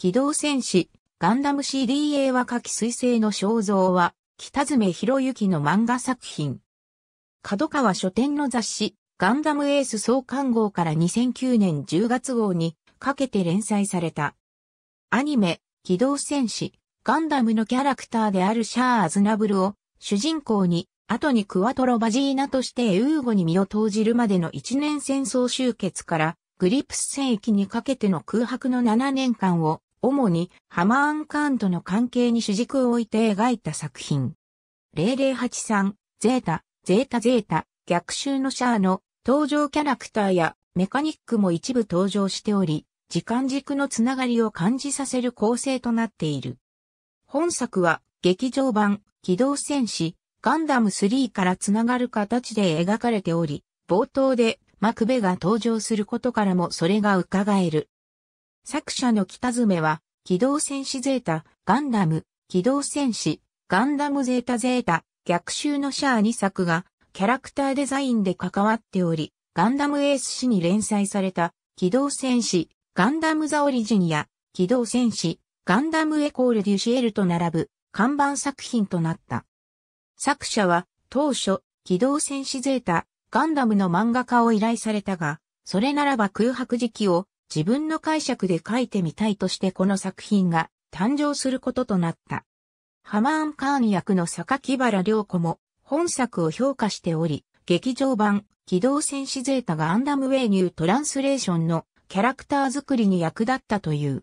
機動戦士、ガンダム CDA 若き彗星の肖像は、北爪博之の漫画作品。角川書店の雑誌、ガンダムエース創刊号から2009年10月号にかけて連載された。アニメ、機動戦士、ガンダムのキャラクターであるシャア・アズナブルを主人公に、後にクワトロ・バジーナとしてエウーゴに身を投じるまでの一年戦争終結から、グリプス戦役にかけての空白の7年間を主にハマーン・カーンとの関係に主軸を置いて描いた作品。0083、ゼータ、ゼータゼータ、逆襲のシャアの登場キャラクターやメカニックも一部登場しており、時間軸のつながりを感じさせる構成となっている。本作は劇場版、機動戦士、ガンダム3からつながる形で描かれており、冒頭でマクベが登場することからもそれが伺える。作者の北爪は、機動戦士ゼータ、ガンダム、機動戦士、ガンダムゼータゼータ、逆襲のシャア2作が、キャラクターデザインで関わっており、ガンダムエース誌に連載された、機動戦士、ガンダムザオリジンや、機動戦士、ガンダムエコールデュシエルと並ぶ、看板作品となった。作者は、当初、機動戦士ゼータ、ガンダムの漫画家を依頼されたが、それならば空白時期を自分の解釈で書いてみたいとしてこの作品が誕生することとなった。ハマーン・カーン役の坂木原良子も本作を評価しており、劇場版機動戦士ゼータがアンダムウェイニュートランスレーションのキャラクター作りに役立ったという。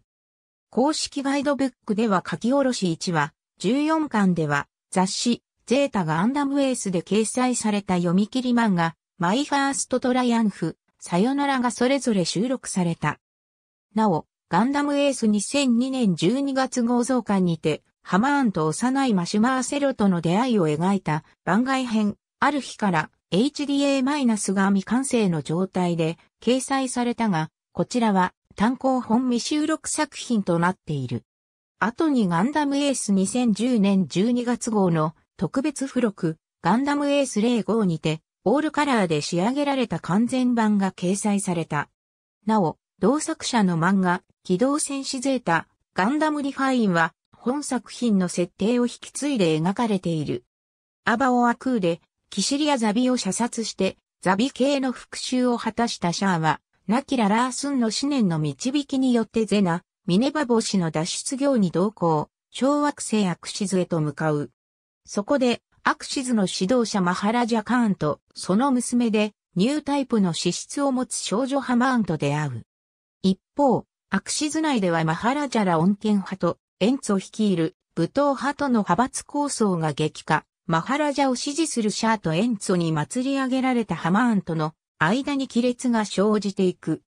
公式ガイドブックでは書き下ろし1話、14巻では雑誌ゼータがアンダムウェイスで掲載された読み切り漫画マイファーストトライアンフさよならがそれぞれ収録された。なお、ガンダムエース2002年12月号増刊にて、ハマーンと幼いマシュマーセロとの出会いを描いた番外編、ある日から HDA- が未完成の状態で掲載されたが、こちらは単行本未収録作品となっている。後にガンダムエース2010年12月号の特別付録ガンダムエース05にてオールカラーで仕上げられた完全版が掲載された。なお、同作者の漫画、機動戦士ゼータ、ガンダムリファインは、本作品の設定を引き継いで描かれている。アバオアクーで、キシリアザビを射殺して、ザビ系の復讐を果たしたシャアは、ナキラ・ラースンの思念の導きによってゼナ、ミネバボの脱出業に同行、小惑星アクシズへと向かう。そこで、アクシズの指導者マハラジャカーンと、その娘で、ニュータイプの資質を持つ少女ハマーンと出会う。一方、アクシズ内ではマハラジャラ恩恵派と、エンツを率いる、武闘派との派閥構想が激化。マハラジャを支持するシャーとエンツォに祭り上げられたハマーンとの間に亀裂が生じていく。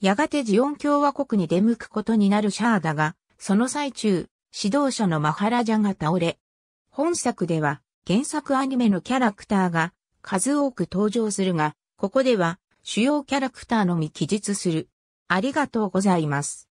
やがてジオン共和国に出向くことになるシャーだが、その最中、指導者のマハラジャが倒れ、本作では原作アニメのキャラクターが数多く登場するが、ここでは主要キャラクターのみ記述する。ありがとうございます。